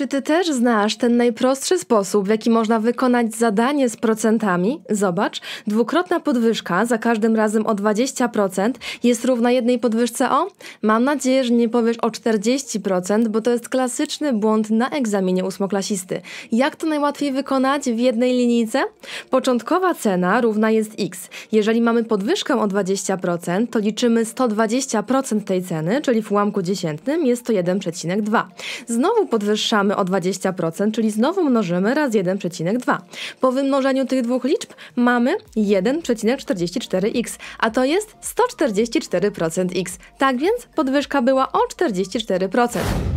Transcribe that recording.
Czy ty też znasz ten najprostszy sposób, w jaki można wykonać zadanie z procentami? Zobacz, dwukrotna podwyżka za każdym razem o 20% jest równa jednej podwyżce o? Mam nadzieję, że nie powiesz o 40%, bo to jest klasyczny błąd na egzaminie ósmoklasisty. Jak to najłatwiej wykonać w jednej linijce? Początkowa cena równa jest x. Jeżeli mamy podwyżkę o 20%, to liczymy 120% tej ceny, czyli w ułamku dziesiętnym jest to 1,2. Znowu podwyższamy mnożymy o 20%, czyli znowu mnożymy raz 1,2. Po wymnożeniu tych dwóch liczb mamy 1,44x, a to jest 144% x. Tak więc podwyżka była o 44%.